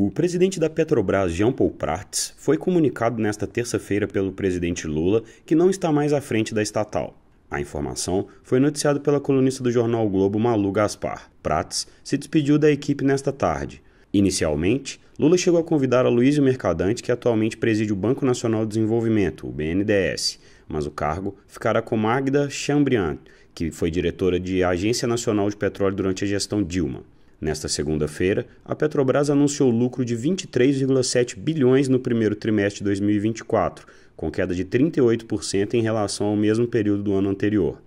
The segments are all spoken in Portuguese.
O presidente da Petrobras, Jean Paul Prats, foi comunicado nesta terça-feira pelo presidente Lula que não está mais à frente da estatal. A informação foi noticiada pela colunista do jornal o Globo, Malu Gaspar. Prats se despediu da equipe nesta tarde. Inicialmente, Lula chegou a convidar a Luísa Mercadante, que atualmente preside o Banco Nacional de Desenvolvimento, o BNDES, mas o cargo ficará com Magda Chambriant, que foi diretora de Agência Nacional de Petróleo durante a gestão Dilma. Nesta segunda-feira, a Petrobras anunciou lucro de 23,7 bilhões no primeiro trimestre de 2024, com queda de 38% em relação ao mesmo período do ano anterior.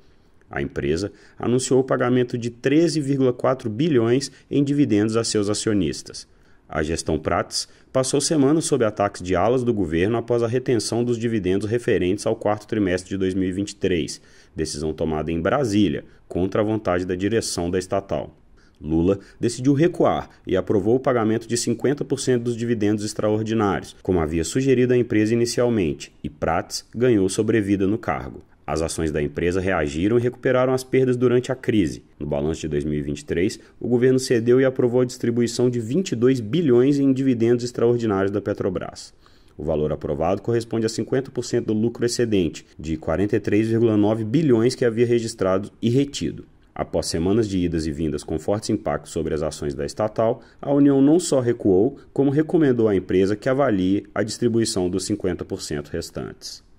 A empresa anunciou o pagamento de 13,4 bilhões em dividendos a seus acionistas. A gestão Prates passou semanas sob ataques de alas do governo após a retenção dos dividendos referentes ao quarto trimestre de 2023, decisão tomada em Brasília, contra a vontade da direção da estatal. Lula decidiu recuar e aprovou o pagamento de 50% dos dividendos extraordinários, como havia sugerido a empresa inicialmente, e Prats ganhou sobrevida no cargo. As ações da empresa reagiram e recuperaram as perdas durante a crise. No balanço de 2023, o governo cedeu e aprovou a distribuição de 22 bilhões em dividendos extraordinários da Petrobras. O valor aprovado corresponde a 50% do lucro excedente, de 43,9 bilhões que havia registrado e retido. Após semanas de idas e vindas com fortes impactos sobre as ações da estatal, a União não só recuou, como recomendou à empresa que avalie a distribuição dos 50% restantes.